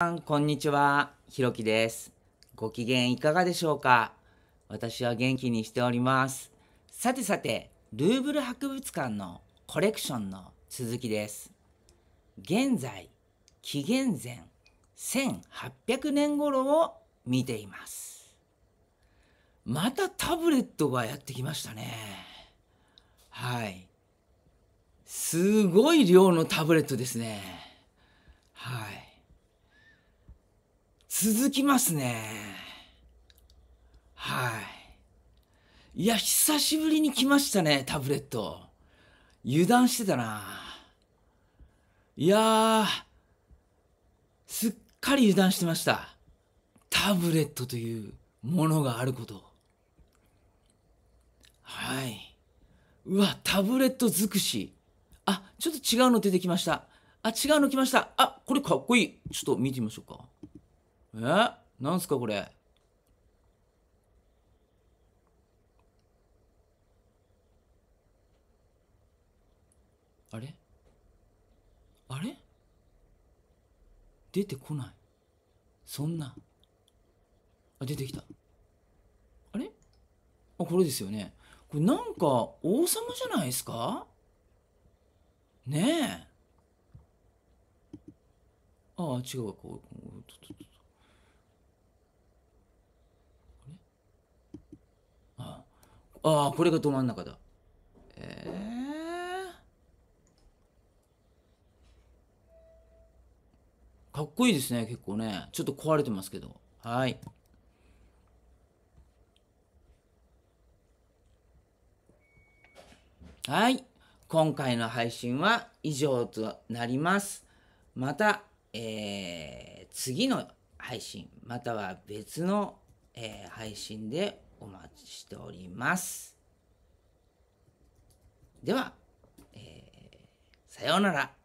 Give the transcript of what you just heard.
さん、こんにちは。ひろきです。ご機嫌いかがでしょうか私は元気にしております。さてさて、ルーブル博物館のコレクションの続きです。現在、紀元前1800年頃を見ています。またタブレットがやってきましたね。はい。すごい量のタブレットですね。続きますね。はい。いや、久しぶりに来ましたね、タブレット。油断してたな。いやすっかり油断してました。タブレットというものがあること。はい。うわ、タブレット尽くし。あ、ちょっと違うの出てきました。あ、違うの来ました。あ、これかっこいい。ちょっと見てみましょうか。えなんすかこれあれあれ出てこないそんなあ出てきたあれあこれですよねこれなんか王様じゃないですかねえああ違うこうああこれがど真ん中だええー、かっこいいですね結構ねちょっと壊れてますけどはいはい今回の配信は以上となりますまた、えー、次の配信または別の、えー、配信でお待ちしております。では、えー、さようなら。